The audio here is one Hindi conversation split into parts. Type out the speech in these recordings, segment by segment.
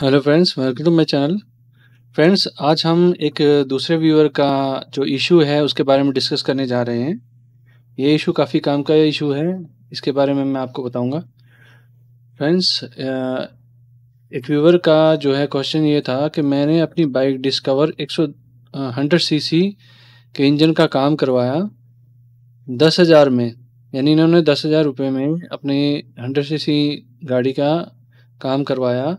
hello friends welcome to my channel friends आज हम एक दूसरे व्यूअर का जो इशू है उसके बारे में डिस्कस करने जा रहे हैं ये इशू काफ़ी काम का इशू है इसके बारे में मैं आपको बताऊंगा फ्रेंड्स एक व्यूअर का जो है क्वेश्चन ये था कि मैंने अपनी बाइक डिस्कवर सौ हंड्रेड सी के इंजन का काम करवाया दस हज़ार में यानी इन्होंने दस हज़ार रुपये में अपनी हंड्रेड सी गाड़ी का काम करवाया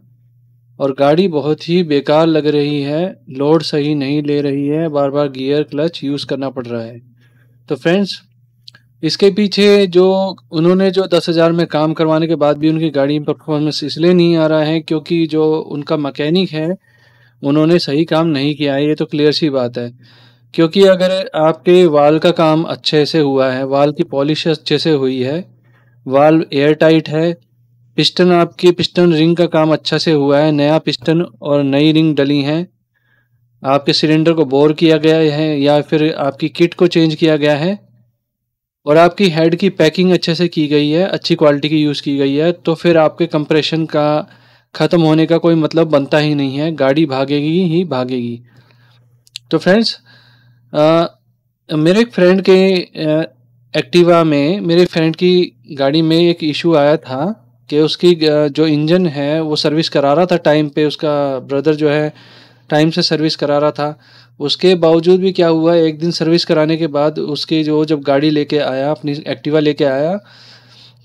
और गाड़ी बहुत ही बेकार लग रही है लोड सही नहीं ले रही है बार बार गियर क्लच यूज़ करना पड़ रहा है तो फ्रेंड्स इसके पीछे जो उन्होंने जो दस हज़ार में काम करवाने के बाद भी उनकी गाड़ी में परफॉर्मेंस इसलिए नहीं आ रहा है क्योंकि जो उनका मकैनिक है उन्होंने सही काम नहीं किया है ये तो क्लियर सी बात है क्योंकि अगर आपके वाल का काम अच्छे से हुआ है वाल की पॉलिश अच्छे से हुई है वाल एयर टाइट है पिस्टन आपकी पिस्टन रिंग का काम अच्छा से हुआ है नया पिस्टन और नई रिंग डली हैं आपके सिलेंडर को बोर किया गया है या फिर आपकी किट को चेंज किया गया है और आपकी हेड की पैकिंग अच्छे से की गई है अच्छी क्वालिटी की यूज़ की गई है तो फिर आपके कंप्रेशन का ख़त्म होने का कोई मतलब बनता ही नहीं है गाड़ी भागेगी ही भागेगी तो फ्रेंड्स मेरे एक फ्रेंड के एक्टिवा में मेरे फ्रेंड की गाड़ी में एक इशू आया था कि उसकी जो इंजन है वो सर्विस करा रहा था टाइम पे उसका ब्रदर जो है टाइम से सर्विस करा रहा था उसके बावजूद भी क्या हुआ एक दिन सर्विस कराने के बाद उसकी जो जब गाड़ी लेके आया अपनी एक्टिवा लेके आया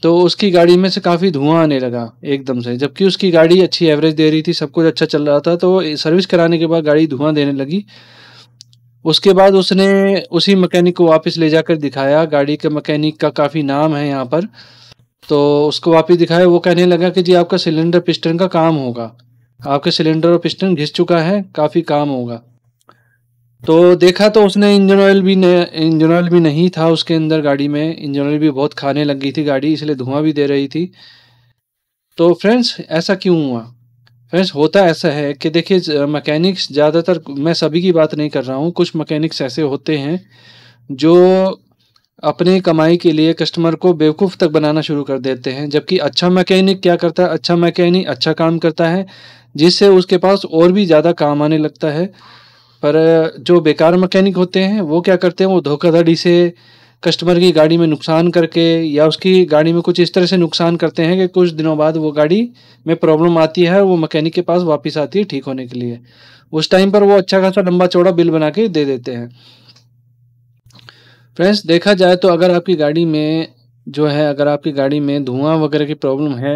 तो उसकी गाड़ी में से काफ़ी धुआं आने लगा एकदम से जबकि उसकी गाड़ी अच्छी एवरेज दे रही थी सब कुछ अच्छा चल रहा था तो सर्विस कराने के बाद गाड़ी धुआं देने लगी उसके बाद उसने उसी मकैनिक को वापस ले जाकर दिखाया गाड़ी के मकैनिक का काफ़ी नाम है यहाँ पर तो उसको वापिस दिखाया वो कहने लगा कि जी आपका सिलेंडर पिस्टन का काम होगा आपके सिलेंडर और पिस्टन घिस चुका है काफ़ी काम होगा तो देखा तो उसने इंजन ऑयल भी नहीं इंजन ऑयल भी नहीं था उसके अंदर गाड़ी में इंजन ऑयल भी बहुत खाने लग गई थी गाड़ी इसलिए धुआं भी दे रही थी तो फ्रेंड्स ऐसा क्यों हुआ फ्रेंड्स होता ऐसा है कि देखिए मकैनिक्स ज़्यादातर मैं सभी की बात नहीं कर रहा हूँ कुछ मकैनिक्स ऐसे होते हैं जो अपनी कमाई के लिए कस्टमर को बेवकूफ़ तक बनाना शुरू कर देते हैं जबकि अच्छा मैकेनिक क्या करता है अच्छा मैकेनिक अच्छा काम करता है जिससे उसके पास और भी ज़्यादा काम आने लगता है पर जो बेकार मैकेनिक होते हैं वो क्या करते हैं वो धोखाधड़ी से कस्टमर की गाड़ी में नुकसान करके या उसकी गाड़ी में कुछ इस तरह से नुकसान करते हैं कि कुछ दिनों बाद वो गाड़ी में प्रॉब्लम आती है वो मैकेनिक के पास वापस आती है ठीक होने के लिए उस टाइम पर वो अच्छा खासा लंबा चौड़ा बिल बना के दे देते हैं फ्रेंड्स देखा जाए तो अगर आपकी गाड़ी में जो है अगर आपकी गाड़ी में धुआं वगैरह की प्रॉब्लम है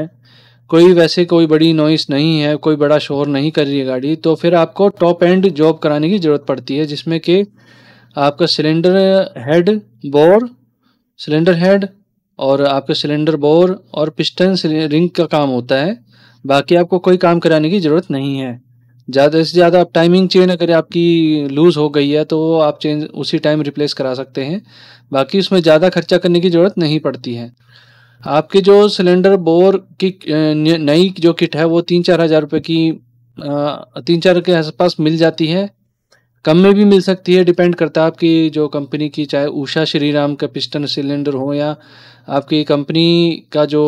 कोई वैसे कोई बड़ी नॉइस नहीं है कोई बड़ा शोर नहीं कर रही है गाड़ी तो फिर आपको टॉप एंड जॉब कराने की ज़रूरत पड़ती है जिसमें कि आपका cylinder head bore cylinder head और आपका सिलेंडर बोर और पिस्टन रिंग का काम होता है बाकी आपको कोई काम कराने की ज़रूरत नहीं है ज़्यादा से ज़्यादा आप टाइमिंग चेंज अगर आपकी लूज़ हो गई है तो आप चेंज उसी टाइम रिप्लेस करा सकते हैं बाकी उसमें ज़्यादा खर्चा करने की ज़रूरत नहीं पड़ती है आपके जो सिलेंडर बोर की नई जो किट है वो तीन चार हज़ार रुपये की तीन चार के आसपास मिल जाती है कम में भी मिल सकती है डिपेंड करता है आपकी जो कंपनी की चाहे उषा श्री राम का पिस्टन सिलेंडर हो या आपकी कंपनी का जो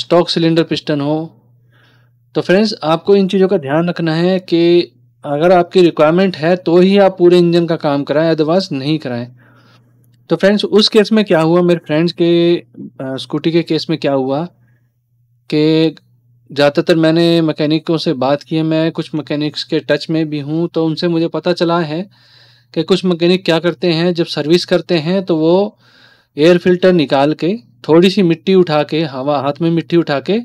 स्टॉक सिलेंडर पिस्टन हो तो फ्रेंड्स आपको इन चीज़ों का ध्यान रखना है कि अगर आपकी रिक्वायरमेंट है तो ही आप पूरे इंजन का काम कराएं अदरवाइज नहीं कराएं तो फ्रेंड्स उस केस में क्या हुआ मेरे फ्रेंड्स के स्कूटी के केस में क्या हुआ कि ज़्यादातर मैंने मैकेनिकों से बात की है मैं कुछ मैकेनिक्स के टच में भी हूँ तो उनसे मुझे पता चला है कि कुछ मैकेनिक क्या करते हैं जब सर्विस करते हैं तो वो एयर फिल्टर निकाल के थोड़ी सी मिट्टी उठा के हवा हाथ में मिट्टी उठा के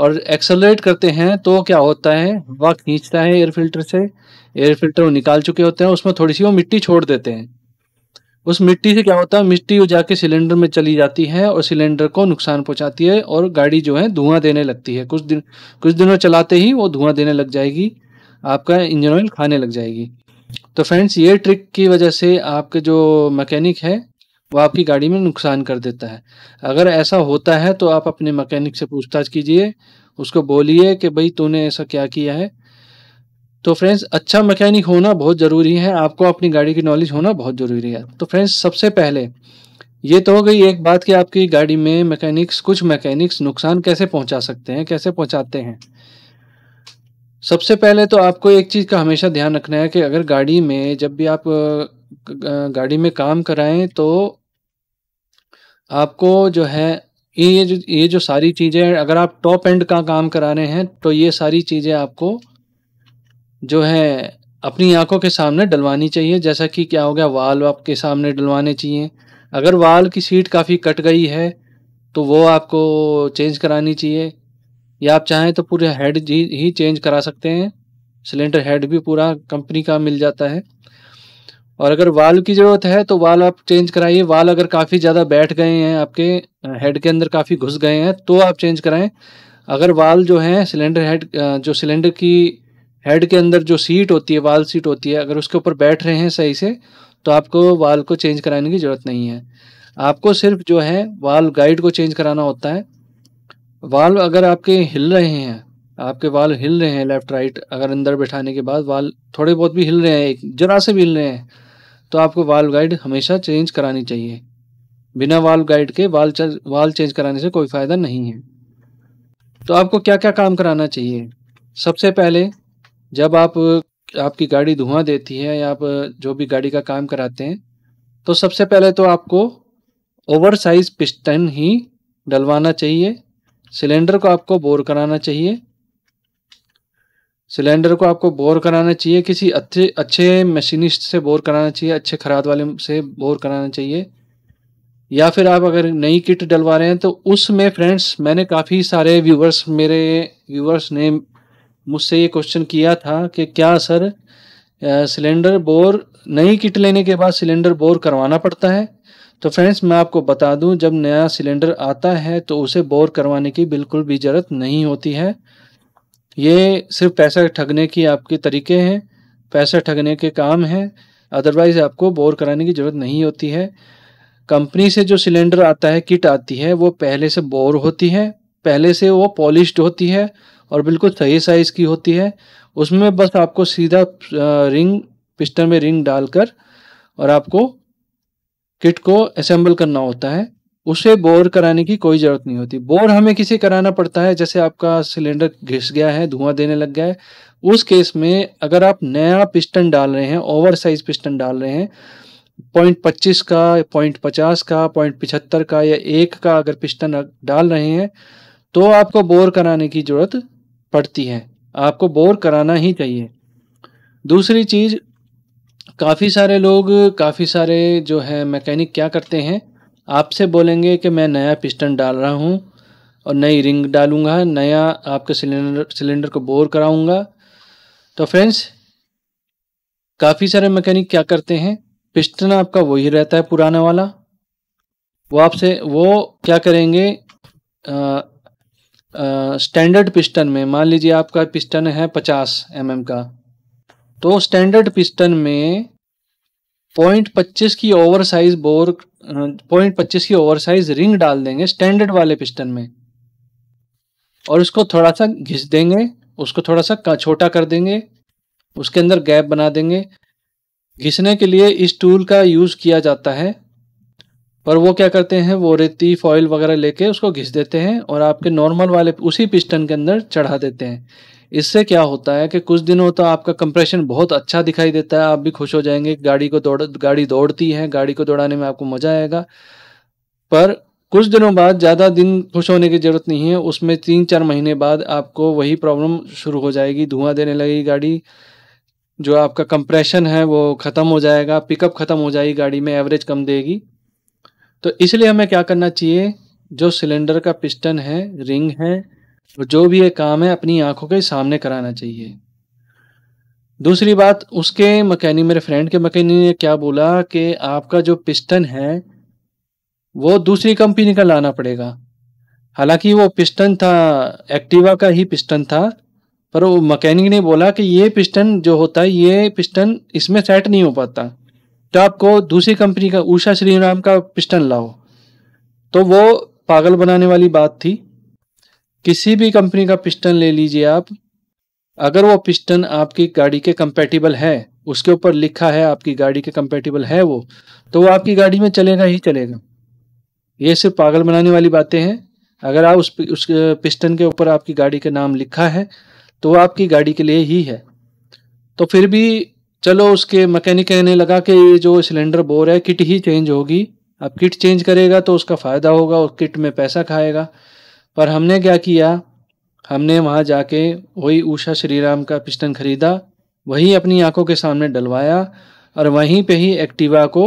और एक्सेलरेट करते हैं तो क्या होता है हवा खींचता है एयर फिल्टर से एयर फिल्टर वो निकाल चुके होते हैं उसमें थोड़ी सी वो मिट्टी छोड़ देते हैं उस मिट्टी से क्या होता है मिट्टी वो जाके सिलेंडर में चली जाती है और सिलेंडर को नुकसान पहुंचाती है और गाड़ी जो है धुआं देने लगती है कुछ दिन कुछ दिनों चलाते ही वो धुआं देने लग जाएगी आपका इंजन ऑयल खाने लग जाएगी तो फ्रेंड्स ये ट्रिक की वजह से आपके जो मैकेनिक है वो आपकी गाड़ी में नुकसान कर देता है अगर ऐसा होता है तो आप अपने मैकेनिक से पूछताछ कीजिए उसको बोलिए कि भाई तूने ऐसा क्या किया है तो फ्रेंड्स अच्छा मैकेनिक होना बहुत ज़रूरी है आपको अपनी गाड़ी की नॉलेज होना बहुत ज़रूरी है तो फ्रेंड्स सबसे पहले ये तो हो गई एक बात कि आपकी गाड़ी में मैकेनिक्स कुछ मैकेनिक्स नुकसान कैसे पहुंचा सकते हैं कैसे पहुंचाते हैं सबसे पहले तो आपको एक चीज़ का हमेशा ध्यान रखना है कि अगर गाड़ी में जब भी आप गाड़ी में काम कराएं तो आपको जो है ये जो ये जो सारी चीज़ें अगर आप टॉप एंड का काम करा रहे हैं तो ये सारी चीज़ें आपको जो है अपनी आंखों के सामने डलवानी चाहिए जैसा कि क्या हो गया वाल आपके सामने डलवाने चाहिए अगर वाल की सीट काफ़ी कट गई है तो वो आपको चेंज करानी चाहिए या आप चाहें तो पूरे हेड ही चेंज करा सकते हैं सिलेंडर हेड भी पूरा कंपनी का मिल जाता है और अगर वाल्व की ज़रूरत है तो वाल्व आप चेंज कराइए वाल अगर काफ़ी ज़्यादा बैठ गए हैं आपके हेड के अंदर काफ़ी घुस गए हैं तो आप चेंज कराएं अगर वाल जो है सिलेंडर हेड जो सिलेंडर की हेड के अंदर जो सीट होती है वाल सीट होती है अगर उसके ऊपर बैठ रहे हैं सही से तो आपको वाल को चेंज कराने की ज़रूरत नहीं है आपको सिर्फ जो है वाल गाइड को चेंज कराना होता है वाल अगर आपके हिल रहे हैं आपके वाल हिल रहे हैं लेफ्ट राइट अगर अंदर बैठाने के बाद वाल थोड़े बहुत भी हिल रहे हैं एक जरा से भी हिल रहे हैं तो आपको वाल्व गाइड हमेशा चेंज करानी चाहिए बिना वाल्व गाइड के वाल वाल चेंज कराने से कोई फ़ायदा नहीं है तो आपको क्या क्या काम कराना चाहिए सबसे पहले जब आप आपकी गाड़ी धुआं देती है या आप जो भी गाड़ी का काम कराते हैं तो सबसे पहले तो आपको ओवर साइज पिस्टन ही डलवाना चाहिए सिलेंडर को आपको बोर कराना चाहिए सिलेंडर को आपको बोर कराना चाहिए किसी अच्छे अच्छे मशीनिस्ट से बोर कराना चाहिए अच्छे खराद वाले से बोर कराना चाहिए या फिर आप अगर नई किट डलवा रहे हैं तो उसमें फ्रेंड्स मैंने काफ़ी सारे व्यूवर्स मेरे व्यूवर्स ने मुझसे ये क्वेश्चन किया था कि क्या सर सिलेंडर बोर नई किट लेने के बाद सिलेंडर बोर करवाना पड़ता है तो फ्रेंड्स मैं आपको बता दूं जब नया सिलेंडर आता है तो उसे बोर करवाने की बिल्कुल भी ज़रूरत नहीं होती है ये सिर्फ पैसा ठगने की आपके तरीके हैं पैसा ठगने के काम हैं अदरवाइज आपको बोर कराने की ज़रूरत नहीं होती है कंपनी से जो सिलेंडर आता है किट आती है वो पहले से बोर होती है पहले से वो पॉलिश्ड होती है और बिल्कुल सही साइज़ की होती है उसमें बस आपको सीधा रिंग पिस्टन में रिंग डालकर और आपको किट को असेंबल करना होता है उसे बोर कराने की कोई जरूरत नहीं होती बोर हमें किसी कराना पड़ता है जैसे आपका सिलेंडर घिस गया है धुआं देने लग गया है उस केस में अगर आप नया पिस्टन डाल रहे हैं ओवर साइज पिस्टन डाल रहे हैं पॉइंट पच्चीस का पॉइंट पचास का पॉइंट पिछहत्तर का या एक का अगर पिस्टन डाल रहे हैं तो आपको बोर कराने की जरूरत पड़ती है आपको बोर कराना ही चाहिए दूसरी चीज़ काफ़ी सारे लोग काफ़ी सारे जो है मैकेनिक क्या करते हैं आपसे बोलेंगे कि मैं नया पिस्टन डाल रहा हूँ और नई रिंग डालूंगा नया आपके सिलेंडर सिलेंडर को बोर कराऊंगा तो फ्रेंड्स काफ़ी सारे मैकेनिक क्या करते हैं पिस्टन आपका वही रहता है पुराना वाला वो आपसे वो क्या करेंगे स्टैंडर्ड पिस्टन में मान लीजिए आपका पिस्टन है पचास एम mm का तो स्टैंडर्ड पिस्टन में पॉइंट पच्चीस की ओवर साइज बोर पॉइंट पच्चीस की ओवरसाइज रिंग डाल देंगे स्टैंडर्ड वाले पिस्टन में और उसको थोड़ा सा घिस देंगे उसको थोड़ा सा छोटा कर देंगे उसके अंदर गैप बना देंगे घिसने के लिए इस टूल का यूज़ किया जाता है पर वो क्या करते हैं वो रेती फॉइल वगैरह लेके उसको घिस देते हैं और आपके नॉर्मल वाले उसी पिस्टन के अंदर चढ़ा देते हैं इससे क्या होता है कि कुछ दिनों तो आपका कंप्रेशन बहुत अच्छा दिखाई देता है आप भी खुश हो जाएंगे गाड़ी को दौड़ गाड़ी दौड़ती है गाड़ी को दौड़ाने में आपको मजा आएगा पर कुछ दिनों बाद ज़्यादा दिन खुश होने की ज़रूरत नहीं है उसमें तीन चार महीने बाद आपको वही प्रॉब्लम शुरू हो जाएगी धुआं देने लगेगी गाड़ी जो आपका कंप्रेशन है वो ख़त्म हो जाएगा पिकअप ख़त्म हो जाएगी गाड़ी में एवरेज कम देगी तो इसलिए हमें क्या करना चाहिए जो सिलेंडर का पिस्टन है रिंग है और जो भी ये काम है अपनी आंखों के सामने कराना चाहिए दूसरी बात उसके मकैनिक मेरे फ्रेंड के मकैनिक ने क्या बोला कि आपका जो पिस्टन है वो दूसरी कंपनी का लाना पड़ेगा हालांकि वो पिस्टन था एक्टिवा का ही पिस्टन था पर वो मकैनिक ने बोला कि ये पिस्टन जो होता है ये पिस्टन इसमें सेट नहीं हो पाता तो आपको दूसरी कंपनी का उषा श्रीराम का पिस्टन लाओ तो वो पागल बनाने वाली बात थी किसी भी कंपनी का पिस्टन ले लीजिए आप अगर वो पिस्टन आपकी गाड़ी के कंपेटिबल है उसके ऊपर लिखा है आपकी गाड़ी के कंपेटिबल है वो तो वो आपकी गाड़ी में चलेगा ही चलेगा ये सिर्फ पागल बनाने वाली बातें हैं अगर आप उस उस पिस्टन के ऊपर आपकी गाड़ी का नाम लिखा है तो वो आपकी गाड़ी के लिए ही है तो फिर भी चलो उसके मकैनिक कहने लगा कि ये जो सिलेंडर बोर है किट ही चेंज होगी अब किट चेंज करेगा तो उसका फ़ायदा होगा और किट में पैसा खाएगा पर हमने क्या किया हमने वहाँ जाके वही उषा श्री राम का पिस्टन खरीदा वही अपनी आंखों के सामने डलवाया और वहीं पे ही एक्टिवा को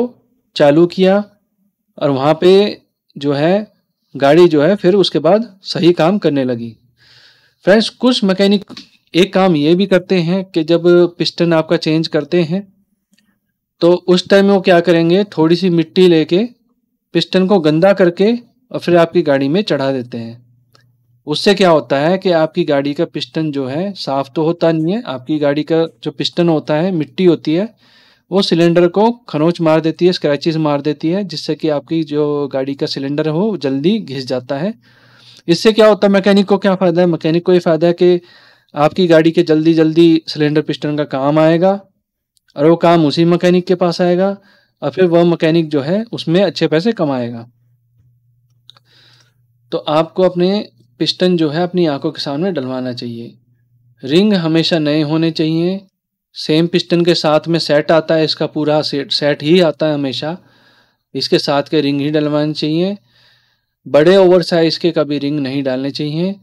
चालू किया और वहाँ पे जो है गाड़ी जो है फिर उसके बाद सही काम करने लगी फ्रेंड्स कुछ मैकेनिक एक काम ये भी करते हैं कि जब पिस्टन आपका चेंज करते हैं तो उस टाइम वो क्या करेंगे थोड़ी सी मिट्टी लेके पिस्टन को गंदा करके और फिर आपकी गाड़ी में चढ़ा देते हैं उससे क्या होता है कि आपकी गाड़ी का पिस्टन जो है साफ तो होता नहीं है आपकी गाड़ी का जो पिस्टन होता है मिट्टी होती है वो सिलेंडर को खनोच मार देती है स्क्रैचेस मार देती है जिससे कि आपकी जो गाड़ी का सिलेंडर हो जल्दी घिस जाता है इससे क्या होता है मैकेनिक को क्या फ़ायदा है मैकेनिक को ये फ़ायदा है कि आपकी गाड़ी के जल्दी जल्दी सिलेंडर पिस्टन का काम आएगा और वो काम उसी मकैनिक के पास आएगा और फिर वह मकैनिक जो है उसमें अच्छे पैसे कमाएगा तो आपको अपने पिस्टन जो है अपनी आंखों के सामने डलवाना चाहिए रिंग हमेशा नए होने चाहिए सेम पिस्टन के साथ में सेट आता है इसका पूरा सेट सेट ही आता है हमेशा इसके साथ के रिंग ही डलवाने चाहिए बड़े ओवर साइज़ के कभी रिंग नहीं डालने चाहिए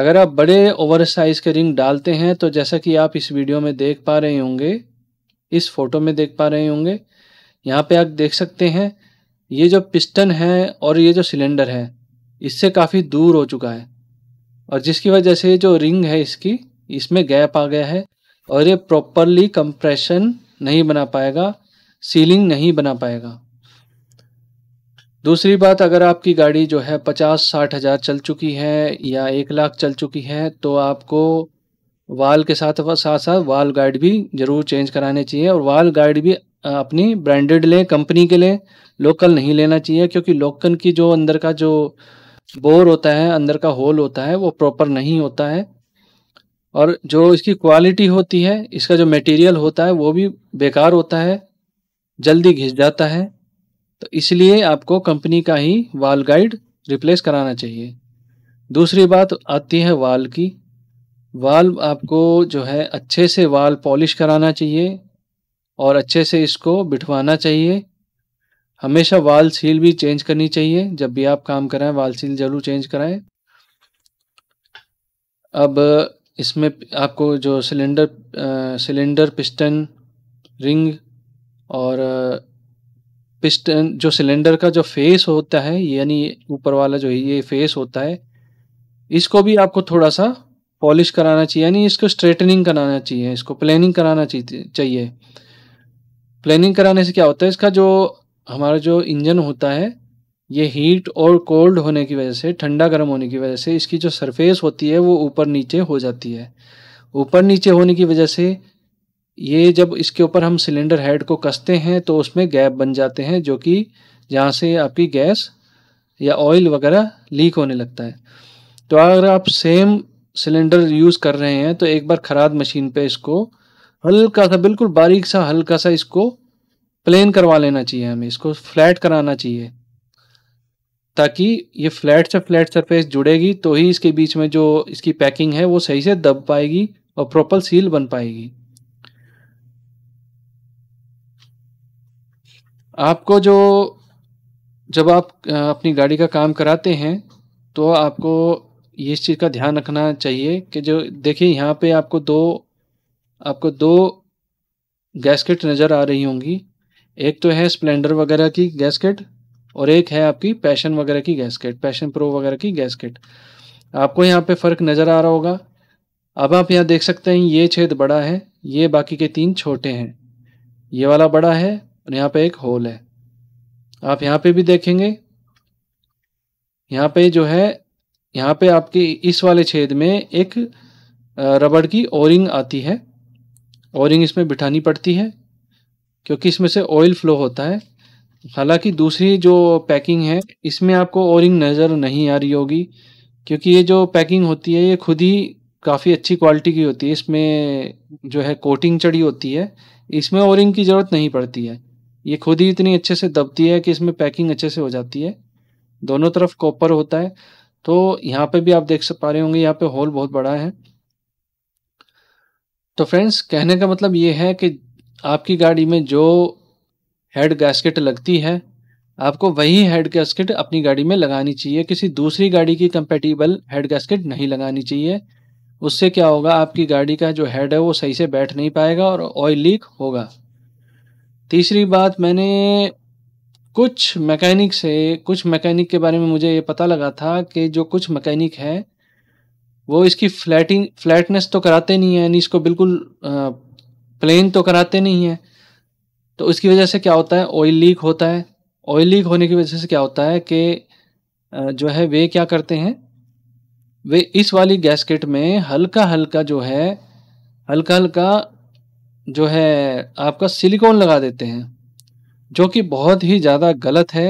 अगर आप बड़े ओवर साइज़ के रिंग डालते हैं तो जैसा कि आप इस वीडियो में देख पा रहे होंगे इस फ़ोटो में देख पा रहे होंगे यहाँ पे आप देख सकते हैं ये जो पिस्टन है और ये जो सिलेंडर है इससे काफ़ी दूर हो चुका है और जिसकी वजह से जो रिंग है इसकी इसमें गैप आ गया है और ये प्रॉपरली कंप्रेशन नहीं बना पाएगा सीलिंग नहीं बना पाएगा दूसरी बात अगर आपकी गाड़ी जो है पचास साठ हज़ार चल चुकी है या एक लाख चल चुकी है तो आपको वाल के साथ साथ साथ वाल गाइड भी ज़रूर चेंज कराने चाहिए और वाल गाइड भी अपनी ब्रांडेड लें कंपनी के लें लोकल नहीं लेना चाहिए क्योंकि लोकल की जो अंदर का जो बोर होता है अंदर का होल होता है वो प्रॉपर नहीं होता है और जो इसकी क्वालिटी होती है इसका जो मटेरियल होता है वो भी बेकार होता है जल्दी घिस जाता है तो इसलिए आपको कंपनी का ही वाल गाइड रिप्लेस कराना चाहिए दूसरी बात आती है वाल की वाल आपको जो है अच्छे से वाल पॉलिश कराना चाहिए और अच्छे से इसको बिठवाना चाहिए हमेशा वाल सील भी चेंज करनी चाहिए जब भी आप काम कराएं वाल सील जरूर चेंज कराएं अब इसमें आपको जो सिलेंडर सिलेंडर पिस्टन रिंग और पिस्टन जो सिलेंडर का जो फेस होता है यानी ऊपर वाला जो ये फेस होता है इसको भी आपको थोड़ा सा पॉलिश कराना चाहिए यानी इसको स्ट्रेटनिंग कराना चाहिए इसको प्लानिंग कराना चाहिए प्लानिंग कराने से क्या होता है इसका जो हमारा जो इंजन होता है ये हीट और कोल्ड होने की वजह से ठंडा गर्म होने की वजह से इसकी जो सरफेस होती है वो ऊपर नीचे हो जाती है ऊपर नीचे होने की वजह से ये जब इसके ऊपर हम सिलेंडर हेड को कसते हैं तो उसमें गैप बन जाते हैं जो कि जहाँ से आपकी गैस या ऑयल वगैरह लीक होने लगता है तो अगर आप सेम सिलेंडर यूज़ कर रहे हैं तो एक बार खराद मशीन पे इसको हल्का सा बिल्कुल बारीक सा हल्का सा इसको प्लेन करवा लेना चाहिए हमें इसको फ्लैट कराना चाहिए ताकि ये फ्लैट से फ्लैट सरफेस जुड़ेगी तो ही इसके बीच में जो इसकी पैकिंग है वो सही से दब पाएगी और प्रॉपर सील बन पाएगी आपको जो जब आप अपनी गाड़ी का काम कराते हैं तो आपको ये इस चीज़ का ध्यान रखना चाहिए कि जो देखिए यहाँ पे आपको दो आपको दो गैसकेट नज़र आ रही होंगी एक तो है स्प्लेंडर वगैरह की गैसकेट और एक है आपकी पैशन वगैरह की गैसकेट पैशन प्रो वगैरह की गैसकेट आपको यहाँ पे फ़र्क नज़र आ रहा होगा अब आप यहाँ देख सकते हैं ये छेद बड़ा है ये बाकी के तीन छोटे हैं ये वाला बड़ा है और यहाँ पे एक होल है आप यहाँ पे भी देखेंगे यहाँ पे जो है यहाँ पे आपके इस वाले छेद में एक रबड़ की ओरिंग आती है ओरिंग इसमें बिठानी पड़ती है क्योंकि इसमें से ऑयल फ्लो होता है हालांकि दूसरी जो पैकिंग है इसमें आपको ओरिंग नज़र नहीं आ रही होगी क्योंकि ये जो पैकिंग होती है ये खुद ही काफ़ी अच्छी क्वालिटी की होती है इसमें जो है कोटिंग चढ़ी होती है इसमें ओरिंग की ज़रूरत नहीं पड़ती है ये खुद ही इतनी अच्छे से दबती है कि इसमें पैकिंग अच्छे से हो जाती है दोनों तरफ कॉपर होता है तो यहाँ पे भी आप देख सक पा रहे होंगे यहाँ पे होल बहुत बड़ा है तो फ्रेंड्स कहने का मतलब ये है कि आपकी गाड़ी में जो हेड गैसकेट लगती है आपको वही हेड गैसकेट अपनी गाड़ी में लगानी चाहिए किसी दूसरी गाड़ी की कंपेटिबल हेड गैसकेट नहीं लगानी चाहिए उससे क्या होगा आपकी गाड़ी का जो हेड है वो सही से बैठ नहीं पाएगा और ऑयल लीक होगा तीसरी बात मैंने कुछ मैकेनिक से कुछ मैकेनिक के बारे में मुझे ये पता लगा था कि जो कुछ मैकेनिक है वो इसकी फ्लैटिंग फ्लैटनेस तो कराते नहीं है यानी इसको बिल्कुल प्लेन तो कराते नहीं है तो उसकी वजह से क्या होता है ऑयल लीक होता है ऑयल लीक होने की वजह से क्या होता है कि जो है वे क्या करते हैं वे इस वाली गैसकेट में हल्का हल्का जो है हल्का हल्का जो है आपका सिलिकॉन लगा देते हैं जो कि बहुत ही ज़्यादा गलत है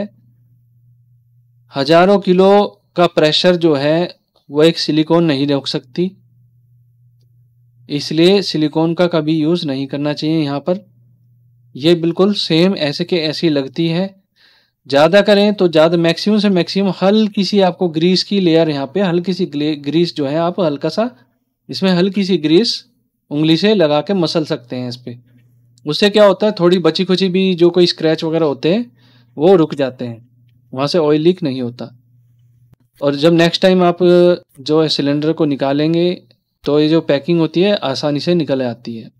हजारों किलो का प्रेशर जो है वो एक सिलिकॉन नहीं रोक सकती इसलिए सिलिकॉन का कभी यूज़ नहीं करना चाहिए यहाँ पर ये बिल्कुल सेम ऐसे के ऐसी लगती है ज़्यादा करें तो ज़्यादा मैक्सिमम से मैक्सिमम हल्की सी आपको ग्रीस की लेयर यहाँ पे हल्की सी ग्रीस जो है आप हल्का सा इसमें हल्की सी ग्रीस उंगली से लगा के मसल सकते हैं इस पर उससे क्या होता है थोड़ी बची खुची भी जो कोई स्क्रैच वगैरह होते हैं वो रुक जाते हैं वहां से ऑयल लीक नहीं होता और जब नेक्स्ट टाइम आप जो है सिलेंडर को निकालेंगे तो ये जो पैकिंग होती है आसानी से निकल आती है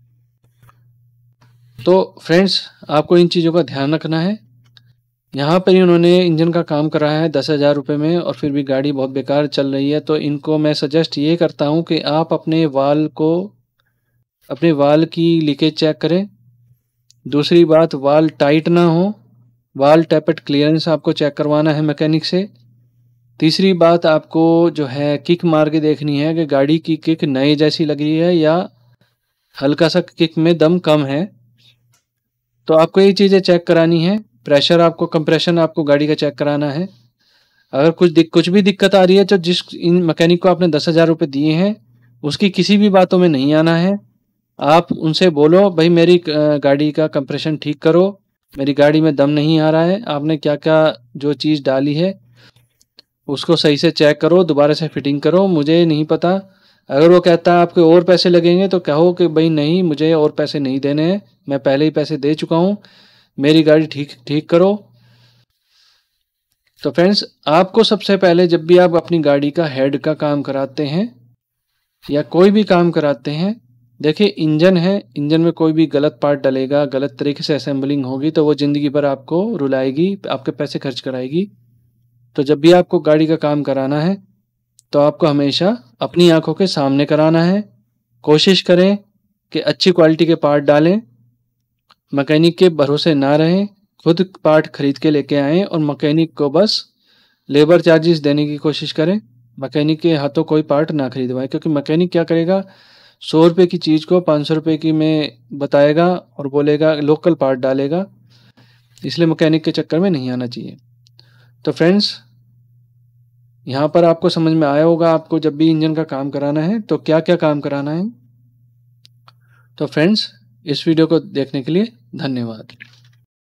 तो फ्रेंड्स आपको इन चीज़ों का ध्यान रखना है यहाँ पर ही उन्होंने इंजन का काम कराया है दस हज़ार रुपये में और फिर भी गाड़ी बहुत बेकार चल रही है तो इनको मैं सजेस्ट ये करता हूँ कि आप अपने वाल को अपने वाल की लीकेज चेक करें दूसरी बात वाल टाइट ना हो वाल टैपेट क्लियरेंस आपको चेक करवाना है मैकेनिक से तीसरी बात आपको जो है किक मार के देखनी है कि गाड़ी की किक नए जैसी लग रही है या हल्का सा किक में दम कम है तो आपको ये चीज़ें चेक करानी है प्रेशर आपको कंप्रेशन आपको गाड़ी का चेक कराना है अगर कुछ दिक, कुछ भी दिक्कत आ रही है तो जिस इन मैकेनिक को आपने दस हज़ार रुपये दिए हैं उसकी किसी भी बातों में नहीं आना है आप उनसे बोलो भाई मेरी गाड़ी का कंप्रेशन ठीक करो मेरी गाड़ी में दम नहीं आ रहा है आपने क्या क्या जो चीज़ डाली है उसको सही से चेक करो दोबारा से फिटिंग करो मुझे नहीं पता अगर वो कहता है आपके और पैसे लगेंगे तो कहो कि भाई नहीं मुझे और पैसे नहीं देने हैं मैं पहले ही पैसे दे चुका हूँ मेरी गाड़ी ठीक ठीक करो तो फ्रेंड्स आपको सबसे पहले जब भी आप अपनी गाड़ी का हेड का काम कराते हैं या कोई भी काम कराते हैं देखिए इंजन है इंजन में कोई भी गलत पार्ट डलेगा गलत तरीके से असेंबलिंग होगी तो वो ज़िंदगी भर आपको रुलाएगी आपके पैसे खर्च कराएगी तो जब भी आपको गाड़ी का काम कराना है तो आपको हमेशा अपनी आंखों के सामने कराना है कोशिश करें कि अच्छी क्वालिटी के पार्ट डालें मकैनिक के भरोसे ना रहें खुद पार्ट खरीद के लेके आए और मकैनिक को बस लेबर चार्जेस देने की कोशिश करें मकैनिक के हाथों कोई पार्ट ना खरीदवाएं क्योंकि मकैनिक क्या करेगा सौ रुपये की चीज़ को पाँच सौ रुपये की में बताएगा और बोलेगा लोकल पार्ट डालेगा इसलिए मकैनिक के चक्कर में नहीं आना चाहिए तो फ्रेंड्स यहाँ पर आपको समझ में आया होगा आपको जब भी इंजन का काम कराना है तो क्या क्या काम कराना है तो फ्रेंड्स इस वीडियो को देखने के लिए धन्यवाद